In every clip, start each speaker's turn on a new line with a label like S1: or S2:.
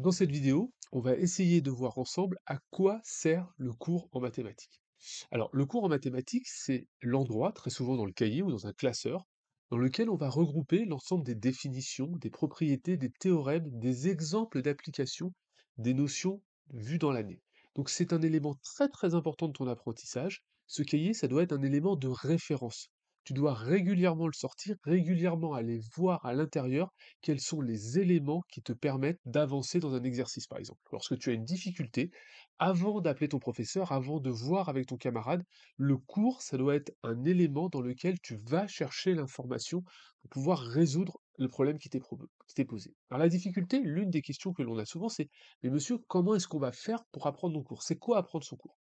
S1: Dans cette vidéo, on va essayer de voir ensemble à quoi sert le cours en mathématiques. Alors, le cours en mathématiques, c'est l'endroit, très souvent dans le cahier ou dans un classeur, dans lequel on va regrouper l'ensemble des définitions, des propriétés, des théorèmes, des exemples d'application des notions vues dans l'année. Donc c'est un élément très très important de ton apprentissage. Ce cahier, ça doit être un élément de référence tu dois régulièrement le sortir, régulièrement aller voir à l'intérieur quels sont les éléments qui te permettent d'avancer dans un exercice, par exemple. Lorsque tu as une difficulté, avant d'appeler ton professeur, avant de voir avec ton camarade, le cours, ça doit être un élément dans lequel tu vas chercher l'information pour pouvoir résoudre le problème qui t'est posé. Alors la difficulté, l'une des questions que l'on a souvent, c'est, mais monsieur, comment est-ce qu'on va faire pour apprendre nos cours C'est quoi apprendre son cours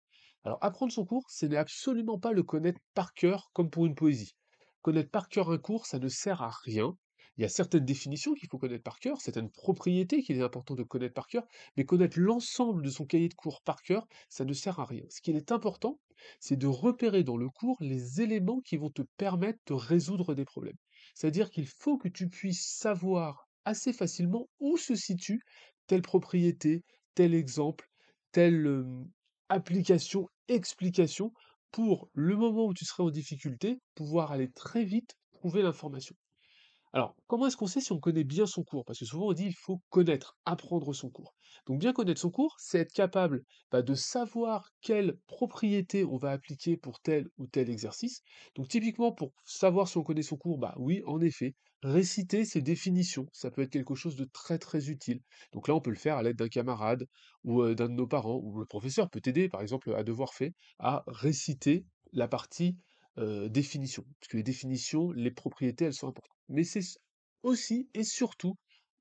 S1: alors apprendre son cours, ce n'est absolument pas le connaître par cœur comme pour une poésie. Connaître par cœur un cours, ça ne sert à rien. Il y a certaines définitions qu'il faut connaître par cœur, certaines propriétés qu'il est important de connaître par cœur, mais connaître l'ensemble de son cahier de cours par cœur, ça ne sert à rien. Ce qui est important, c'est de repérer dans le cours les éléments qui vont te permettre de résoudre des problèmes. C'est-à-dire qu'il faut que tu puisses savoir assez facilement où se situe telle propriété, tel exemple, tel application, explication, pour le moment où tu serais en difficulté, pouvoir aller très vite trouver l'information. Alors, comment est-ce qu'on sait si on connaît bien son cours Parce que souvent on dit il faut connaître, apprendre son cours. Donc bien connaître son cours, c'est être capable bah, de savoir quelles propriétés on va appliquer pour tel ou tel exercice. Donc typiquement pour savoir si on connaît son cours, bah oui, en effet, réciter ses définitions, ça peut être quelque chose de très très utile. Donc là, on peut le faire à l'aide d'un camarade ou d'un de nos parents, ou le professeur peut t'aider, par exemple, à devoir fait, à réciter la partie euh, définition. définitions. Parce que les définitions, les propriétés, elles sont importantes. Mais c'est aussi et surtout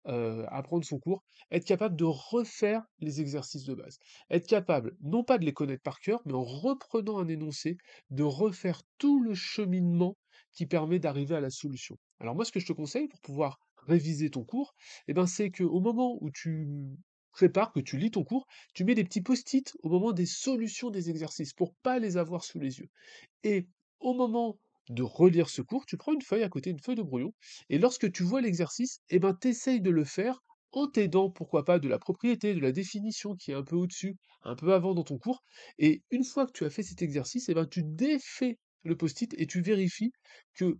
S1: apprendre euh, son cours, être capable de refaire les exercices de base. Être capable, non pas de les connaître par cœur, mais en reprenant un énoncé, de refaire tout le cheminement qui permet d'arriver à la solution. Alors moi, ce que je te conseille pour pouvoir réviser ton cours, eh ben, c'est qu'au moment où tu prépares, que tu lis ton cours, tu mets des petits post-it au moment des solutions des exercices pour pas les avoir sous les yeux. Et au moment de relire ce cours, tu prends une feuille à côté, une feuille de brouillon, et lorsque tu vois l'exercice, eh ben, tu essayes de le faire en t'aidant, pourquoi pas, de la propriété, de la définition qui est un peu au-dessus, un peu avant dans ton cours. Et une fois que tu as fait cet exercice, eh ben, tu défais le post-it et tu vérifies que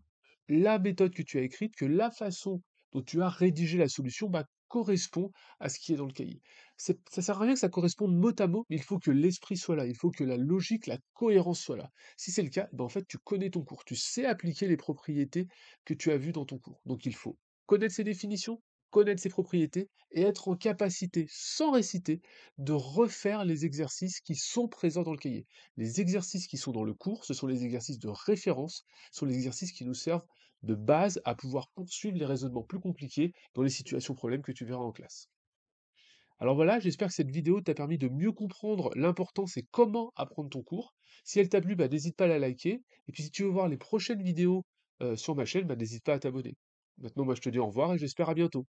S1: la méthode que tu as écrite, que la façon dont tu as rédigé la solution bah, correspond à ce qui est dans le cahier. Ça ne sert à rien que ça corresponde mot à mot, mais il faut que l'esprit soit là, il faut que la logique, la cohérence soit là. Si c'est le cas, ben en fait, tu connais ton cours, tu sais appliquer les propriétés que tu as vues dans ton cours. Donc il faut connaître ces définitions, connaître ses propriétés et être en capacité, sans réciter, de refaire les exercices qui sont présents dans le cahier. Les exercices qui sont dans le cours, ce sont les exercices de référence, ce sont les exercices qui nous servent de base à pouvoir poursuivre les raisonnements plus compliqués dans les situations problèmes que tu verras en classe. Alors voilà, j'espère que cette vidéo t'a permis de mieux comprendre l'importance et comment apprendre ton cours. Si elle t'a plu, bah, n'hésite pas à la liker. Et puis si tu veux voir les prochaines vidéos euh, sur ma chaîne, bah, n'hésite pas à t'abonner. Maintenant, moi bah, je te dis au revoir et j'espère à bientôt.